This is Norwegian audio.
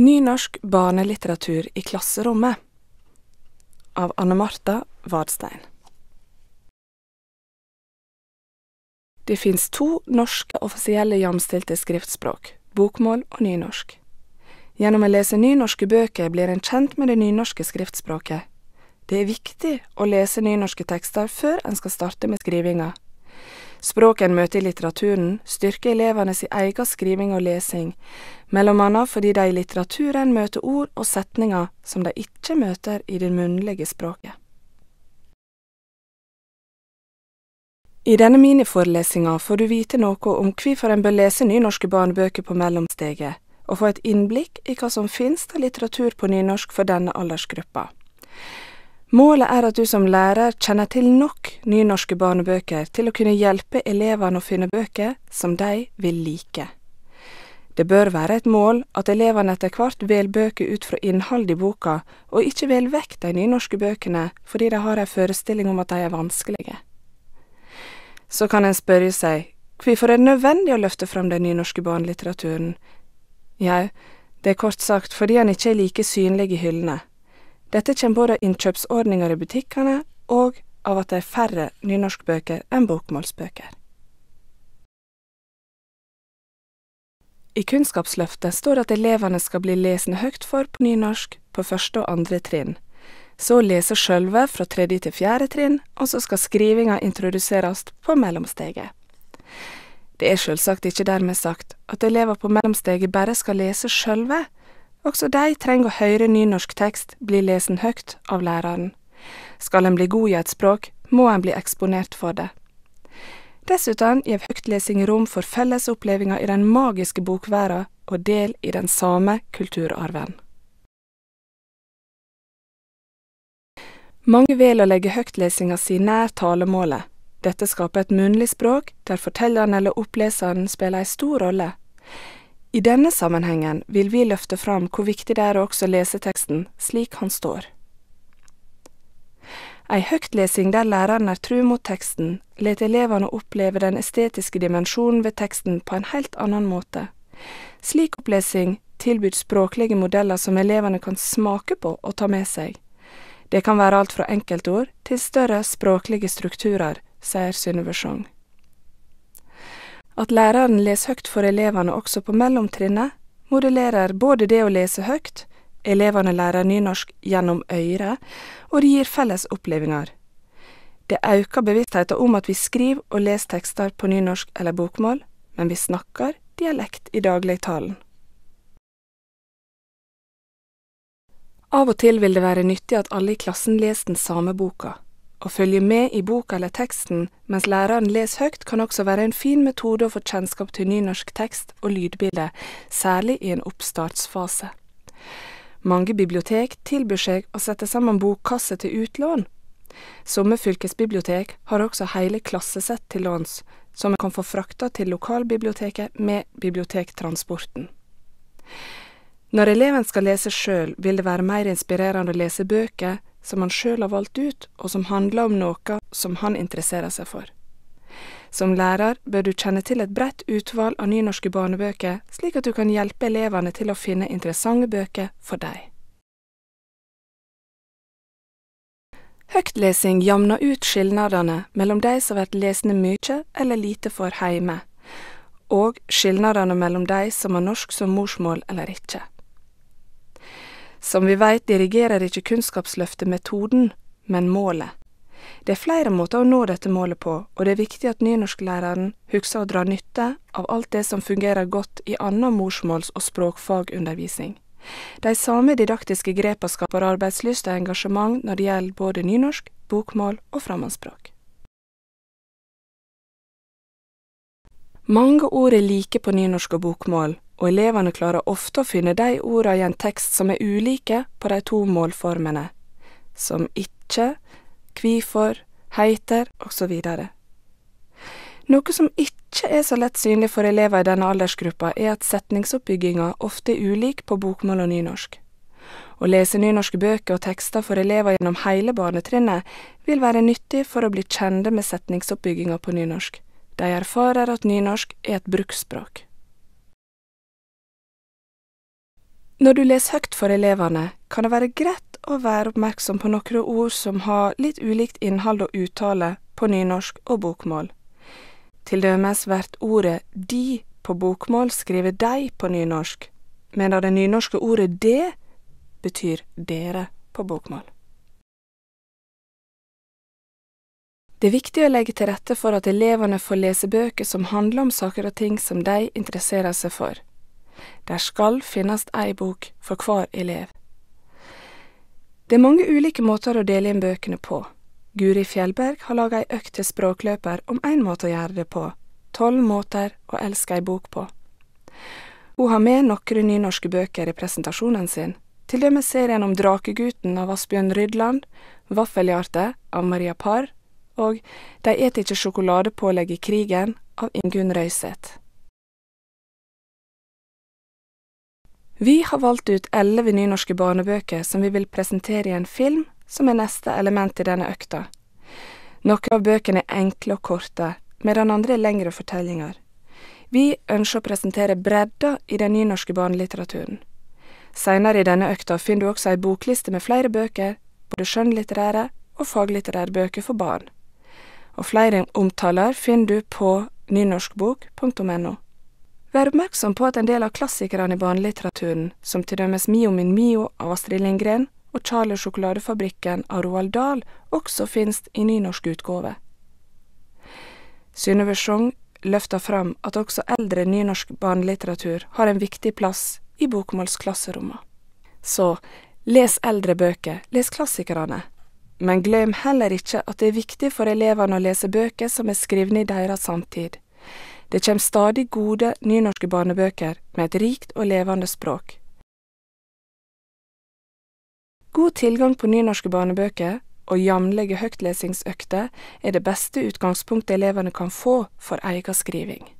Nynorsk barnelitteratur i klasserommet av Anne martha Vadstein. Det fins to norske offisielle jamstilte skriftspråk, bokmål og nynorsk. Gjennom å lese nynorske bøker blir en kjent med det nynorske skriftspråket. Det er viktig å lese nynorske tekster før en skal starte med skrivinga, Språk en møter i litteraturen, styrker elevene egen skriving og lesing, mellom annet fordi de i litteraturen møter ord og setninger som de ikke møter i det munnlige språket. I denne miniforelesinga får du vite noe om hvorfor en bør lese nynorske barnebøker på mellomsteget, og få et innblikk i hva som finnes av litteratur på nynorsk for denne aldersgruppa. Målet er at du som lærer kjenner til nok nynorske barnebøker til å kunne hjelpe elevene å finne bøker som de vil like. Det bør være et mål at elevene etter hvert velger bøker ut fra innholdet i boka, og ikke velger vekk de nynorske bøkene fordi de har en forestilling om at de er vanskelige. Så kan en spørre seg hvorfor er det nødvendig å løfte fram den nynorske barnelitteraturen? Jau, det er kort sagt fordi han ikke er like synlig i hyllene. Dette kommer både av innkjøpsordninger i butikkene og av at det er færre nynorskbøker enn bokmålsbøker. I Kunnskapsløftet står det at elevene skal bli lesende høyt for på nynorsk på første og andre trinn. Så lese sjølve fra tredje til fjerde trinn, og så skal skrivinga introduseres på mellomsteget. Det er sjølsagt ikke dermed sagt at elever på mellomsteget bare skal lese sjølve, også de trenger å høre nynorsk tekst bli lesen høyt av læreren. Skal en bli god i et språk, må en bli eksponert for det. Dessuten gir høytlesing rom for felles opplevelser i den magiske bokverden og del i den samme kulturarven. Mange velger å legge høytlesinga si nær talemålet. Dette skaper et munnlig språk der fortelleren eller oppleseren spiller ei stor rolle. I denne sammenhengen vil vi løfte fram hvor viktig det er å også lese teksten slik han står. Ei høytlesing der læreren er tru mot teksten, let elevene oppleve den estetiske dimensjonen ved teksten på en helt annen måte. Slik opplesing tilbyr språklige modeller som elevene kan smake på og ta med seg. Det kan være alt fra enkeltord til større språklige strukturer, sier Synnøve Sjong. At læreren leser høyt for elevene også på mellomtrinnet, modellerer både det å lese høyt, elevene lærer nynorsk gjennom øyre og det gir felles opplevelser. Det øker bevisstheten om at vi skriver og leser tekster på nynorsk eller bokmål, men vi snakker dialekt i dagligtalen. Av og til vil det være nyttig at alle i klassen leser den samme boka. Å følge med i boka eller teksten mens læreren leser høyt, kan også være en fin metode å få kjennskap til nynorsk tekst og lydbilde, særlig i en oppstartsfase. Mange bibliotek tilbyr seg å sette sammen bokkasse til utlån. Somme fylkesbibliotek har også hele klassesett til låns, som en kan få frakta til lokalbiblioteket med bibliotektransporten. Når eleven skal lese sjøl, vil det være mer inspirerende å lese bøker som han sjøl har valgt ut, og som handler om noe som han interesserer seg for. Som lærer bør du kjenne til et bredt utvalg av nynorske barnebøker, slik at du kan hjelpe elevene til å finne interessante bøker for deg. Høytlesing jamner ut skilnadene mellom de som blir lesende mye eller lite for heime, og skilnadene mellom de som har norsk som morsmål eller ikke. Som vi veit dirigerer ikke Kunnskapsløftet metoden, men målet. Det er flere måter å nå dette målet på, og det er viktig at nynorsklæreren husker å dra nytte av alt det som fungerer godt i annen morsmåls- og språkfagundervisning. De samme didaktiske grepene skaper arbeidslyst og engasjement når det gjelder både nynorsk, bokmål og fremmedspråk. Mange ord er like på nynorsk og bokmål, og elevene klarer ofte å finne de ordene i en tekst som er ulike på de to målformene, som ikke, kvifor, heiter osv. Noe som ikke er så lett synlig for elever i denne aldersgruppa, er at setningsoppbygginga ofte er ulik på bokmål og nynorsk. Å lese nynorske bøker og tekster for elever gjennom hele barnetrinnet vil være nyttig for å bli kjente med setningsoppbygginga på nynorsk. De erfarer at nynorsk er et bruksspråk. Når du leser høyt for elevene, kan det være greit å være oppmerksom på noen ord som har litt ulikt innhold og uttale på nynorsk og bokmål. Til dømes vert ordet de på bokmål skrive «de» på nynorsk, medan det nynorske ordet det betyr dere på bokmål. Det er viktig å legge til rette for at elevene får lese bøker som handler om saker og ting som de interesserer seg for. Der skal finnes ei bok for hver elev. Det er mange ulike måter å dele inn bøkene på. Guri Fjellberg har laga ei økt til språkløper om én måte å gjøre det på, tolv måter å elske ei bok på. Hun har med noen nynorske bøker i presentasjonen sin, til dømme serien om Drakegutten av Asbjørn Rydland, Vaffelhjarte av Maria Parr og De et ikke sjokoladepålegg i krigen av Ingunn Røiseth. Vi har valgt ut elleve nynorske barnebøker som vi vil presentere i en film som er neste element i denne økta. Noen av bøkene er enkle og korte, medan andre er lengre fortellinger. Vi ønsker å presentere bredda i den nynorske barnelitteraturen. Seinere i denne økta finner du også ei bokliste med flere bøker, både skjønnlitterære og faglitterære bøker for barn og flere omtaler finner du på nynorskbok.no. Vær oppmerksom på at en del av klassikerne i barnelitteraturen, som til dømes Mio min Mio av Astrid Lindgren og Charlie sjokoladefabrikken av Roald Dahl, også finnes i nynorsk utgave. Synnøve Sjong løfter fram at også eldre nynorsk barnelitteratur har en viktig plass i bokmålsklasserommene. Så les eldre bøker, les klassikerne, men glem heller ikke at det er viktig for elevene å lese bøker som er skrevne i deres samtid. Det kommer stadig gode nynorske barnebøker med et rikt og levende språk. God tilgang på nynorske barnebøker og jevnlige høytlesingsøkter er det beste utgangspunktet elevene kan få for egen skriving.